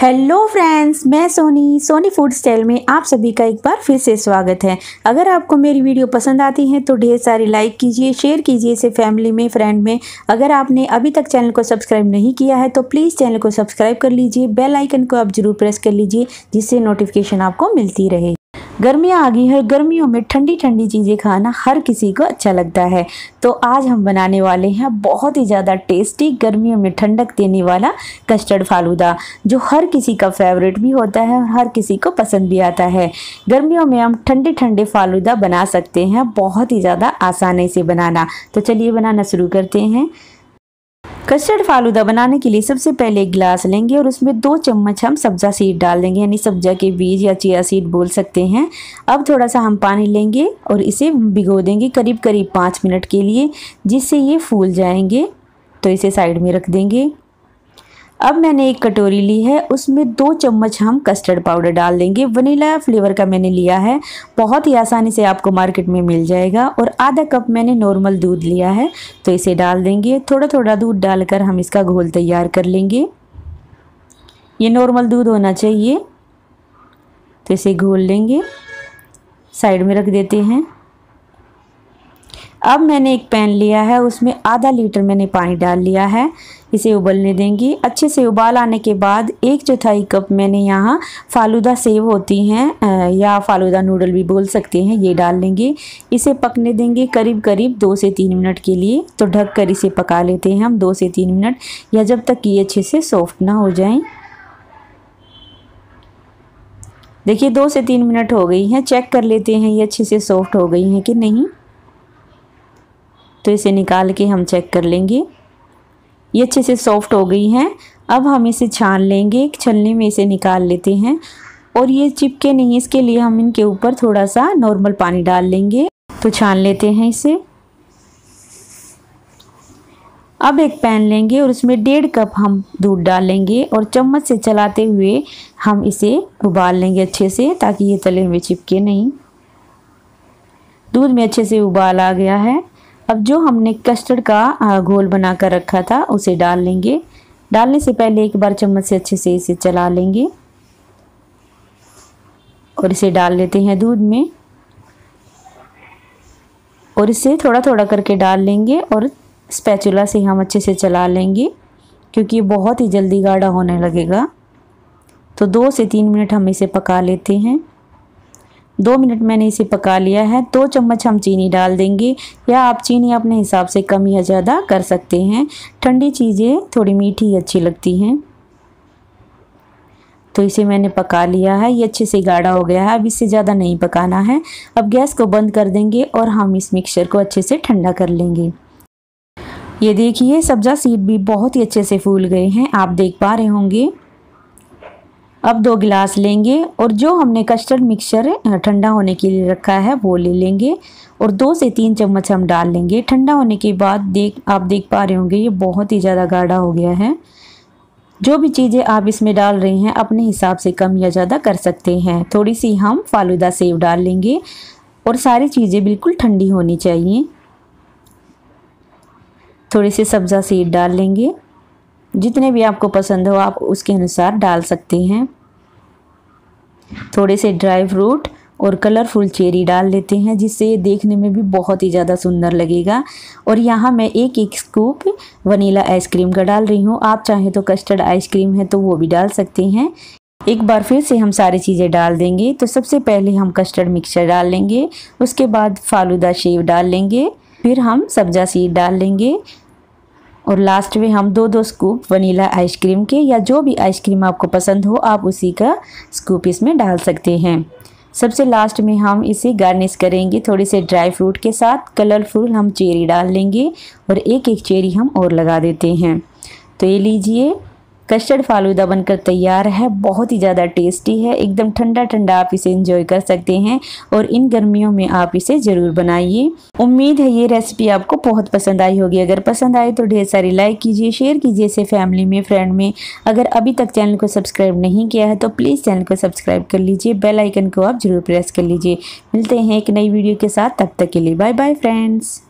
hello friends मैं Soni Soni food style में आप सभी का एक बार फिर से स्वागत है अगर आपको मेरी वीडियो पसंद आती है तो ढेर सारी लाइक कीजिए शेयर कीजिए इसे फैमिली में फ्रेंड में अगर आपने अभी तक चैनल को सब्सक्राइब नहीं किया है तो प्लीज़ चैनल को सब्सक्राइब कर लीजिए बेल आइकन को आप ज़रूर प्रेस कर लीजिए जिससे नोटिफिकेशन आपको मिलती रहे गर्मियाँ आ गई और गर्मियों में ठंडी ठंडी चीज़ें खाना हर किसी को अच्छा लगता है तो आज हम बनाने वाले हैं बहुत ही ज़्यादा टेस्टी गर्मियों में ठंडक देने वाला कस्टर्ड फालूदा जो हर किसी का फेवरेट भी होता है और हर किसी को पसंद भी आता है गर्मियों में हम ठंडे ठंडे फालूदा बना सकते हैं बहुत ही ज़्यादा आसानी से बनाना तो चलिए बनाना शुरू करते हैं कस्टर्ड फालूदा बनाने के लिए सबसे पहले एक गिलास लेंगे और उसमें दो चम्मच हम सब्जा सीड डाल देंगे यानी सब्जा के बीज या चिया सीड बोल सकते हैं अब थोड़ा सा हम पानी लेंगे और इसे भिगो देंगे करीब करीब पाँच मिनट के लिए जिससे ये फूल जाएंगे तो इसे साइड में रख देंगे अब मैंने एक कटोरी ली है उसमें दो चम्मच हम कस्टर्ड पाउडर डाल देंगे वनीला फ्लेवर का मैंने लिया है बहुत ही आसानी से आपको मार्केट में मिल जाएगा और आधा कप मैंने नॉर्मल दूध लिया है तो इसे डाल देंगे थोड़ा थोड़ा दूध डालकर हम इसका घोल तैयार कर लेंगे ये नॉर्मल दूध होना चाहिए तो इसे घोल लेंगे साइड में रख देते हैं अब मैंने एक पैन लिया है उसमें आधा लीटर मैंने पानी डाल लिया है इसे उबलने देंगी अच्छे से उबाल आने के बाद एक चौथाई कप मैंने यहाँ फालूदा सेव होती हैं या फालूदा नूडल भी बोल सकते हैं ये डाल लेंगे इसे पकने देंगे करीब करीब दो से तीन मिनट के लिए तो ढक कर इसे पका लेते हैं हम दो से तीन मिनट या जब तक ये अच्छे से सॉफ्ट ना हो जाएँ देखिए दो से तीन मिनट हो गई हैं चेक कर लेते हैं ये अच्छे से सॉफ्ट हो गई हैं कि नहीं तो इसे निकाल के हम चेक कर लेंगे ये अच्छे से सॉफ्ट हो गई है अब हम इसे छान लेंगे एक छलनी में इसे निकाल लेते हैं और ये चिपके नहीं इसके लिए हम इनके ऊपर थोड़ा सा नॉर्मल पानी डाल लेंगे तो छान लेते हैं इसे अब एक पैन लेंगे और उसमें डेढ़ कप हम दूध डालेंगे और चम्मच से चलाते हुए हम इसे उबाल लेंगे अच्छे से ताकि ये तले में चिपके नहीं दूध में अच्छे से उबाल आ गया है अब जो हमने कस्टर्ड का घोल बना कर रखा था उसे डाल लेंगे डालने से पहले एक बार चम्मच से अच्छे से इसे चला लेंगे और इसे डाल लेते हैं दूध में और इसे थोड़ा थोड़ा करके डाल लेंगे और स्पैचुला से हम अच्छे से चला लेंगे क्योंकि ये बहुत ही जल्दी गाढ़ा होने लगेगा तो दो से तीन मिनट हम इसे पका लेते हैं दो मिनट मैंने इसे पका लिया है दो चम्मच हम चीनी डाल देंगे या आप चीनी अपने हिसाब से कम या ज़्यादा कर सकते हैं ठंडी चीज़ें थोड़ी मीठी अच्छी लगती हैं तो इसे मैंने पका लिया है ये अच्छे से गाढ़ा हो गया है अब इससे ज़्यादा नहीं पकाना है अब गैस को बंद कर देंगे और हम इस मिक्सचर को अच्छे से ठंडा कर लेंगे ये देखिए सब्जा सीड भी बहुत ही अच्छे से फूल गए हैं आप देख पा रहे होंगे अब दो गिलास लेंगे और जो हमने कस्टर्ड मिक्सचर ठंडा होने के लिए रखा है वो ले लेंगे और दो से तीन चम्मच हम डाल लेंगे ठंडा होने के बाद देख आप देख पा रहे होंगे ये बहुत ही ज़्यादा गाढ़ा हो गया है जो भी चीज़ें आप इसमें डाल रहे हैं अपने हिसाब से कम या ज़्यादा कर सकते हैं थोड़ी सी हम फालूदा सेव डाल लेंगे और सारी चीज़ें बिल्कुल ठंडी होनी चाहिए थोड़ी सी सब्ज़ा सेब डाल लेंगे जितने भी आपको पसंद हो आप उसके अनुसार डाल सकते हैं थोड़े से ड्राई फ्रूट और कलरफुल चेरी डाल लेते हैं जिससे देखने में भी बहुत ही ज़्यादा सुंदर लगेगा और यहाँ मैं एक एक स्कूप वनीला आइसक्रीम का डाल रही हूँ आप चाहें तो कस्टर्ड आइसक्रीम है तो वो भी डाल सकते हैं एक बार फिर से हम सारी चीज़ें डाल देंगे तो सबसे पहले हम कस्टर्ड मिक्सचर डाल लेंगे उसके बाद फालूदा शेव डाल लेंगे फिर हम सब्जा सीड डाल लेंगे और लास्ट में हम दो दो स्कूप वनीला आइसक्रीम के या जो भी आइसक्रीम आपको पसंद हो आप उसी का स्कूप इसमें डाल सकते हैं सबसे लास्ट में हम इसे गार्निश करेंगे थोड़े से ड्राई फ्रूट के साथ कलरफुल हम चेरी डाल लेंगे और एक एक चेरी हम और लगा देते हैं तो ये लीजिए कस्टर्ड फालूदा बनकर तैयार है बहुत ही ज़्यादा टेस्टी है एकदम ठंडा ठंडा आप इसे इंजॉय कर सकते हैं और इन गर्मियों में आप इसे ज़रूर बनाइए उम्मीद है ये रेसिपी आपको बहुत पसंद आई होगी अगर पसंद आए तो ढेर सारी लाइक कीजिए शेयर कीजिए इसे फैमिली में फ्रेंड में अगर अभी तक चैनल को सब्सक्राइब नहीं किया है तो प्लीज़ चैनल को सब्सक्राइब कर लीजिए बेलाइकन को आप जरूर प्रेस कर लीजिए मिलते हैं एक नई वीडियो के साथ तब तक के लिए बाय बाय फ्रेंड्स